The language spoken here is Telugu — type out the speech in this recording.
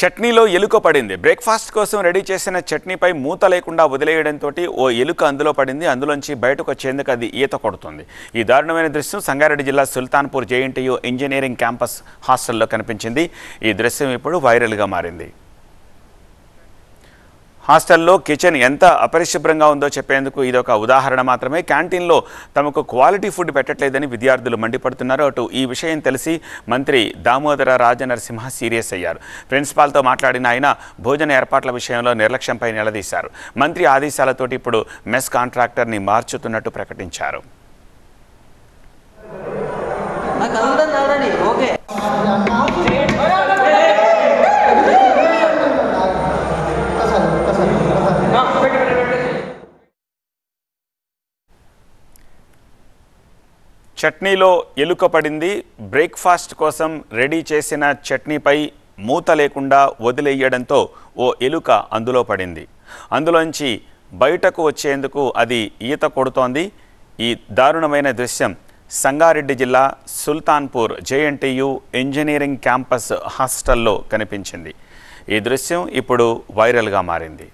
చట్నీలో ఎలుక పడింది బ్రేక్ఫాస్ట్ కోసం రెడీ చేసిన చట్నీపై మూత లేకుండా వదిలేయడంతో ఓ ఎలుక అందులో పడింది అందులోంచి బయటకు వచ్చేందుకు అది ఈత కొడుతుంది ఈ దారుణమైన దృశ్యం సంగారెడ్డి జిల్లా సుల్తాన్పూర్ జేఎన్టీయూ ఇంజనీరింగ్ క్యాంపస్ హాస్టల్లో కనిపించింది ఈ దృశ్యం ఇప్పుడు వైరల్గా మారింది హాస్టల్లో కిచెన్ ఎంత అపరిశుభ్రంగా ఉందో చెప్పేందుకు ఇది ఒక ఉదాహరణ మాత్రమే క్యాంటీన్లో తమకు క్వాలిటీ ఫుడ్ పెట్టట్లేదని విద్యార్థులు మండిపడుతున్నారు అటు ఈ విషయం తెలిసి మంత్రి దామోదర రాజనరసింహ సీరియస్ అయ్యారు ప్రిన్సిపాల్తో మాట్లాడిన ఆయన భోజన ఏర్పాట్ల విషయంలో నిర్లక్ష్యంపై నిలదీశారు మంత్రి ఆదేశాలతోటి ఇప్పుడు మెస్ కాంట్రాక్టర్ని మార్చుతున్నట్టు ప్రకటించారు చట్నీలో ఎలుక పడింది బ్రేక్ఫాస్ట్ కోసం రెడీ చేసిన చట్నీపై మూత లేకుండా వదిలేయడంతో ఓ ఎలుక అందులో పడింది అందులోంచి బయటకు వచ్చేందుకు అది ఈత కొడుతోంది ఈ దారుణమైన దృశ్యం సంగారెడ్డి జిల్లా సుల్తాన్పూర్ జేఎన్టీయు ఇంజనీరింగ్ క్యాంపస్ హాస్టల్లో కనిపించింది ఈ దృశ్యం ఇప్పుడు వైరల్గా మారింది